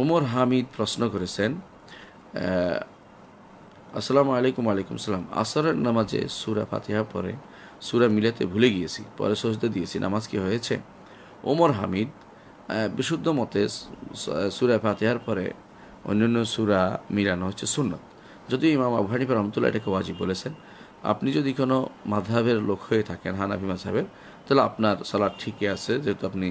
উমর হামিদ প্রশ্ন করেছেন আসসালামু আলাইকুম আলাইকুম সালাম আসরের নামাজে সুরা ফাতিহা পরে সুরা মিলাতে ভুলে গিয়েছি পরে সজতে দিয়েছি নামাজ কি হয়েছে ওমর হামিদ বিশুদ্ধ মতে সুরা ফাতিহার পরে অন্যান্য সুরা মিলানো হচ্ছে সুন্নত যদি ইমাম আবু হানিফা রহমতুল্লাহ এটাকে ওয়াজিব বলেছেন আপনি যদি কোনো মাধাবের লোক হয়ে থাকেন হানাফি মাঝাবের তাহলে আপনার সালাদ ঠিকই আছে যেহেতু আপনি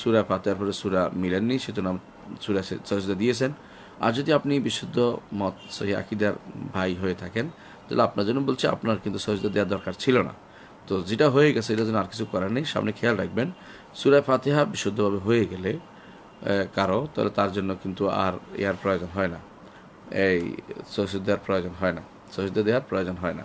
সুরা পাতার পরে সুরা মিলেননি সেহেতু নাম সুরা সজদা দিয়েছেন আর যদি আপনি বিশুদ্ধ মত সহি আকিদার ভাই হয়ে থাকেন তাহলে আপনার জন্য বলছে আপনার কিন্তু সজদা দেওয়ার দরকার ছিল না তো যেটা হয়ে গেছে এটা যেন আর কিছু করার নেই সামনে খেয়াল রাখবেন সুরা ফাতেহা বিশুদ্ধভাবে হয়ে গেলে কারো তাহলে তার জন্য কিন্তু আর ইয়ার প্রয়োজন হয় না এই সজদা দেওয়ার প্রয়োজন হয় না সজদা দেওয়ার প্রয়োজন হয় না